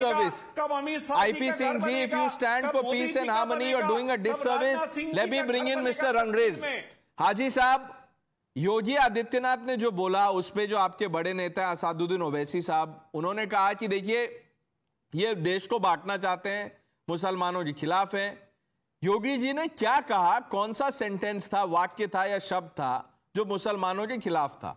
service. IP Singh ji, if you stand for peace and harmony, you're doing a disservice. Let me bring in Mr. हाजी साहब योगी आदित्यनाथ ने जो बोला उस पे जो आपके बड़े नेता असादुद्दीन ओवैसी साहब उन्होंने कहा कि देखिए ये देश को बांटना चाहते हैं मुसलमानों के खिलाफ है योगी जी ने क्या कहा कौन सा सेंटेंस था वाक्य था या शब्द था जो मुसलमानों के खिलाफ था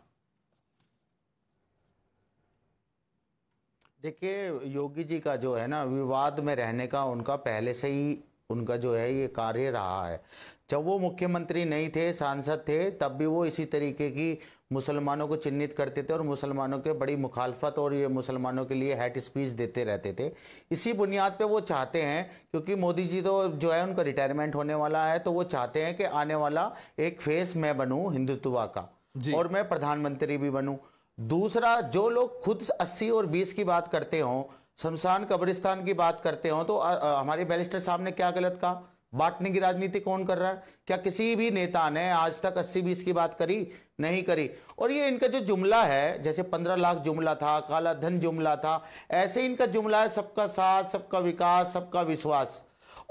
देखिए योगी जी का जो है ना विवाद में रहने का उनका पहले से ही उनका जो है ये कार्य रहा है जब वो मुख्यमंत्री नहीं थे सांसद थे तब भी वो इसी तरीके की मुसलमानों को चिन्हित करते थे और मुसलमानों के बड़ी मुखालफत और ये मुसलमानों के लिए हेट स्पीच देते रहते थे इसी बुनियाद पे वो चाहते हैं क्योंकि मोदी जी तो जो है उनका रिटायरमेंट होने वाला है तो वो चाहते हैं कि आने वाला एक फेस मैं बनूँ हिंदुत्वा का और मैं प्रधानमंत्री भी बनूँ दूसरा जो लोग खुद 80 और 20 की बात करते हो शमशान कब्रिस्तान की बात करते हो तो आ, आ, हमारे बैरिस्टर साहब ने क्या गलत कहा बांटने की राजनीति कौन कर रहा है क्या किसी भी नेता ने आज तक अस्सी बीस की बात करी नहीं करी और ये इनका जो जुमला है जैसे पंद्रह लाख जुमला था काला धन जुमला था ऐसे इनका जुमला है सबका साथ सबका विकास सबका विश्वास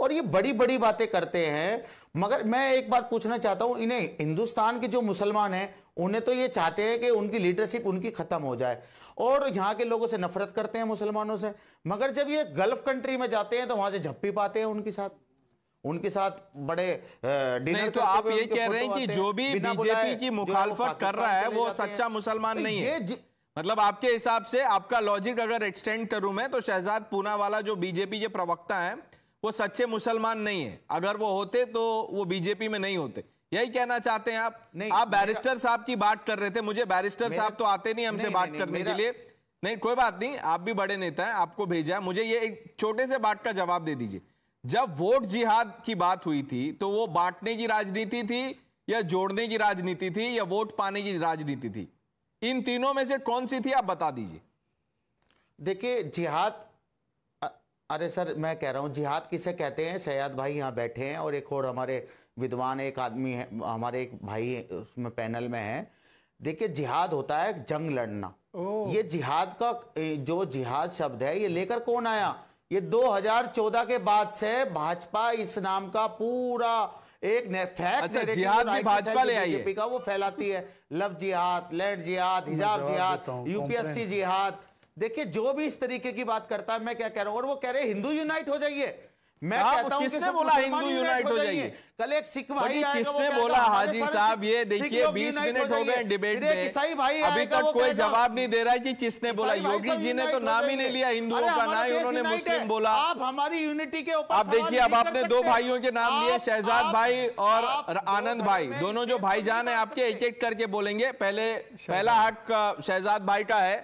और ये बड़ी बड़ी बातें करते हैं मगर मैं एक बात पूछना चाहता हूं इन्हें हिंदुस्तान के जो मुसलमान हैं उन्हें तो ये चाहते हैं कि उनकी लीडरशिप उनकी ख़त्म हो जाए और यहाँ के लोगों से नफरत करते हैं मुसलमानों से मगर जब ये गल्फ कंट्री में जाते हैं तो वहां से झप्पी पाते हैं उनके साथ उनके साथ बड़े डिनर तो आप ये कह रहे हैं कि जो भी बीजेपी की मुखालफत कर रहा है वो सच्चा मुसलमान तो नहीं है मतलब आपके हिसाब से आपका लॉजिक अगर एक्सटेंड करूं मैं तो शहजाद पूना वाला जो बीजेपी के प्रवक्ता है वो सच्चे मुसलमान नहीं है अगर वो होते तो वो बीजेपी में नहीं होते यही कहना चाहते हैं आप नहीं आप बैरिस्टर साहब की बात कर रहे थे मुझे बैरिस्टर साहब तो आते नहीं हमसे बात नहीं, करने के लिए नहीं कोई बात नहीं आप भी बड़े नेता हैं आपको भेजा है मुझे ये एक छोटे से बात का जवाब दे दीजिए जब वोट जिहाद की बात हुई थी तो वो बांटने की राजनीति थी या जोड़ने की राजनीति थी या वोट पाने की राजनीति थी इन तीनों में से कौन सी थी आप बता दीजिए देखिए जिहाद अरे सर मैं कह रहा हूँ जिहाद किसे कहते हैं सयाद भाई यहाँ बैठे हैं और एक और हमारे विद्वान एक आदमी है हमारे एक भाई उसमें पैनल में है देखिए जिहाद होता है जंग लड़ना ये जिहाद का जो जिहाद शब्द है ये लेकर कौन आया ये 2014 के बाद से भाजपा इस नाम का पूरा एक अच्छा, जिहाद भी भाजपा ले आई है का वो फैलाती है लव जिहाद लैंड जिहाद हिजाब जिहाद यूपीएससी जिहाद देखिए जो भी इस तरीके की बात करता है मैं क्या कह रहा हूं और वो कह रहे हिंदू यूनाइट हो जाइए मैं हाँ, कहता हूं किसने बोला हिंदू यूनाइट हो जाइए कल एक सिख भाई किसने बोला हाजी साहब ये देखिए 20 मिनट हो गए डिबेट में ईसाई भाई अभी तक कोई जवाब नहीं दे रहा है कि किसने बोला योगी जी ने तो नाम ही नहीं लिया हिंदुओं का ना ही उन्होंने मुस्लिम बोला आप हमारी यूनिटी के ऊपर आप देखिए अब आपने दो भाइयों के नाम लिए शहजाद भाई और आनंद भाई दोनों जो भाईजान है आपके एक एक करके बोलेंगे पहले पहला हक शहजाद भाई का है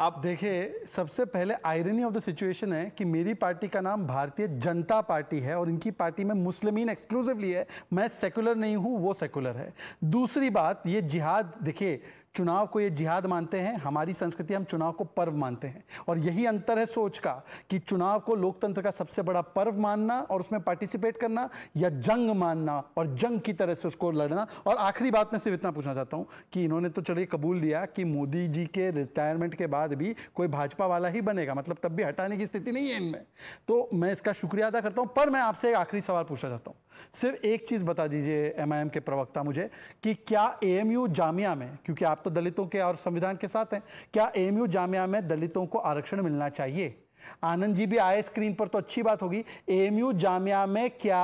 आप देखें सबसे पहले आयरनी ऑफ द सिचुएशन है कि मेरी पार्टी का नाम भारतीय जनता पार्टी है और इनकी पार्टी में मुस्लिमीन एक्सक्लूसिवली है मैं सेकुलर नहीं हूँ वो सेकुलर है दूसरी बात ये जिहाद देखिए चुनाव को ये जिहाद मानते हैं हमारी संस्कृति हम चुनाव को पर्व मानते हैं और यही अंतर है सोच का कि चुनाव को लोकतंत्र का सबसे बड़ा पर्व मानना और उसमें पार्टिसिपेट करना या जंग मानना और जंग की तरह से उसको लड़ना और आखिरी बात मैं सिर्फ इतना पूछना चाहता हूँ कि इन्होंने तो चलिए कबूल लिया कि मोदी जी के रिटायरमेंट के बाद भी कोई भाजपा वाला ही बनेगा मतलब तब भी हटाने की स्थिति नहीं है इनमें तो मैं इसका शुक्रिया अदा करता हूँ पर मैं आपसे एक आखिरी सवाल पूछना चाहता हूँ सिर्फ एक चीज़ बता दीजिए एमआईएम के प्रवक्ता मुझे कि क्या एएमयू जामिया में क्योंकि आप तो दलितों के और संविधान के साथ हैं क्या एएमयू जामिया में दलितों को आरक्षण मिलना चाहिए आनंद जी भी आए स्क्रीन पर तो अच्छी बात होगी एएमयू जामिया में क्या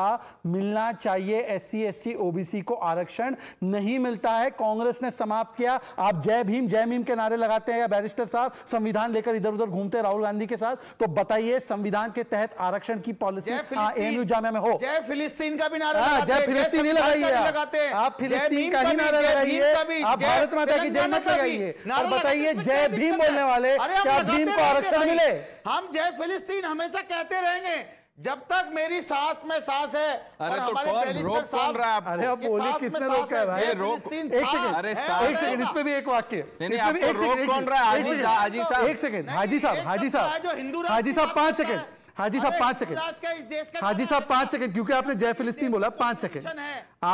मिलना चाहिए एस सी ओबीसी को आरक्षण नहीं मिलता है कांग्रेस ने समाप्त किया आप जय भीम जय भीम के नारे लगाते हैं या बैरिस्टर साहब संविधान लेकर इधर उधर घूमते राहुल गांधी के साथ तो बताइए संविधान के तहत आरक्षण की पॉलिसी एएमयू जामिया में हो जय फिलिस्तीन का भी नारा जय फिलिस्तीन लगाइए आप फिलिस्तीन का ही नारा लगाइए आप भारत माता की जय मत लगाइए और बताइए जय भीम बोलने वाले क्या भीम को आरक्षण मिले हम जय फिलिस्तीन हमेशा कहते रहेंगे जब तक मेरी सांस में सांस है अरे और तो हमारे रोक कौन रहा है अरे आप बोली किसने रोका है भाई रोक एक सेकंड अरे एक सेकंड इसमें भी एक वाक्य नहीं नहीं तो एक सेकंड कौन रहा है हाजी हाजी साहब एक सेकंड हाजी साहब तो हाजी साहब जो हिंदू हाजी साहब पांच सेकंड हाजी साहब पांच सेकंड हाजी साहब पांच सेकंड क्योंकि आपने जय फिलिस्तीन बोला पांच सेकंड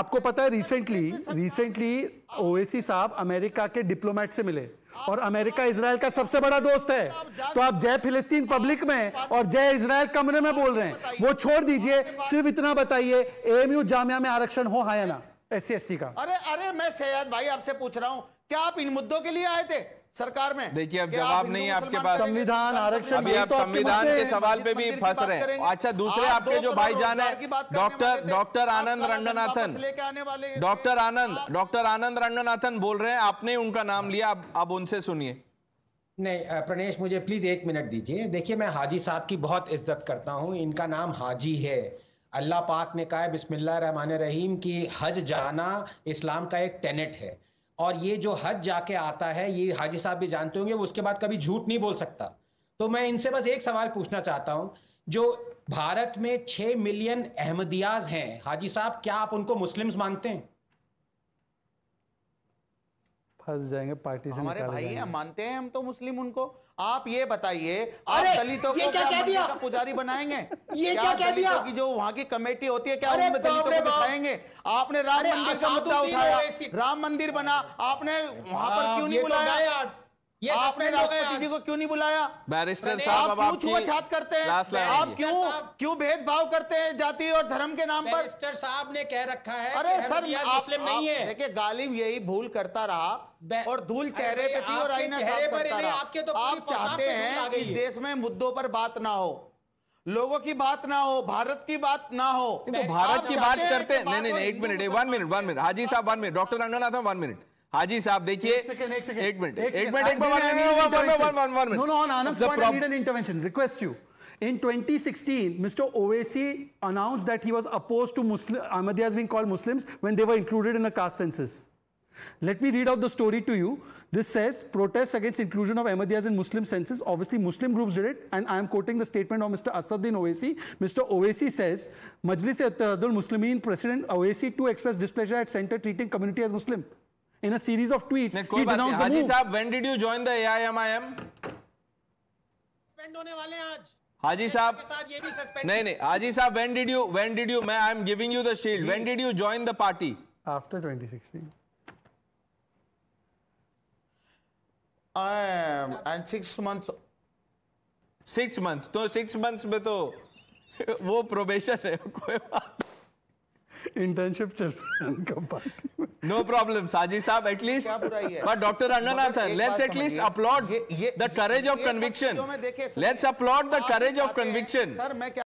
आपको पता है रिसेंटली रिसेंटली ओएसी साहब अमेरिका के डिप्लोमेट से मिले और अमेरिका इसराइल का सबसे बड़ा दोस्त है तो आप जय फिलिस्तीन पब्लिक में और जय इसराइल कमरे में बोल रहे हैं वो छोड़ दीजिए सिर्फ इतना बताइए एएमयू जामिया में आरक्षण हो हाया ना एस सी का अरे अरे मैं सयाद भाई आपसे पूछ रहा हूँ क्या आप इन मुद्दों के लिए आए थे सरकार में देखिए अब जवाब नहीं आपके पास संविधान आरक्षण अभी आप तो संविधान के सवाल पे भी फंस रहे हैं अच्छा दूसरे आपके जो भाई जान है डॉक्टर डॉक्टर आनंद रंगनाथन लेके आने वाले डॉक्टर आनंद डॉक्टर आनंद रंगनाथन बोल रहे हैं आपने उनका नाम लिया अब उनसे सुनिए नहीं प्रणेश मुझे प्लीज एक मिनट दीजिए देखिए मैं हाजी साहब की बहुत इज्जत करता हूँ इनका नाम हाजी है अल्लाह पाक ने कहा बिस्मिल्लाह रहमान रहीम की हज जाना इस्लाम का एक टेनेट है और ये जो हज जाके आता है ये हाजी साहब भी जानते होंगे वो उसके बाद कभी झूठ नहीं बोल सकता तो मैं इनसे बस एक सवाल पूछना चाहता हूँ जो भारत में छह मिलियन अहमदियाज हैं हाजी साहब क्या आप उनको मुस्लिम्स मानते हैं फंस जाएंगे पार्टी से हमारे भाई हैं मानते हैं हम तो मुस्लिम उनको आप ये बताइए आप दलितों को क्या, क्या, क्या, दिया? पुजारी बनाएंगे ये क्या, क्या, क्या दिया कि जो वहां की कमेटी होती है क्या दलितों को आपने राम मंदिर का मुद्दा तो उठाया राम मंदिर बना आपने वहां पर हाँ, क्यों नहीं तो बुलाया तो आपने किसी को क्यों नहीं बुलाया बैरिस्टर साहब आप क्यों छात करते हैं आप क्यों क्यों भेदभाव करते हैं जाति और धर्म के नाम पर बैरिस्टर साहब ने कह रखा है अरे सर आप नहीं है देखिए गालिब यही भूल करता रहा और धूल चेहरे पे थी और आईना साफ करता रहा आप चाहते हैं इस देश में मुद्दों पर बात ना हो लोगों की बात ना हो भारत की बात ना हो तो भारत की बात करते हैं नहीं नहीं एक minute one minute one minute हाजी साहब one minute doctor Ranganath one minute हाजी साहब देखिए एक मिनट एक मिनट एक minute request you In 2016, Mr. Owaisi announced that he was opposed to Muslim, Ahmadiyya's being called Muslims when they were included in the caste census. Let me read out the story to you. This says, protests against inclusion of Ahmadiyas in Muslim census. Obviously, Muslim groups did it. And I am quoting the statement of Mr. Asaduddin Owaisi. Mr. Owaisi says, Majlis Attahadul uh, Muslimin President Owaisi too expressed displeasure at center treating community as Muslim. In a series of tweets, he denounced the move. Saab, when did you join the AIMIM? हाजी साहब नहीं Haji, हाजी When did you? When did you? I am giving you the shield. When did you join the party? After 2016 and six months six months तो six months में तो वो probation है कोई इंटर्नशिप चल नो प्रॉब्लम साजी साहब at least but doctor Ranganathan let's at least upload the courage of conviction let's upload the courage of conviction sir मैं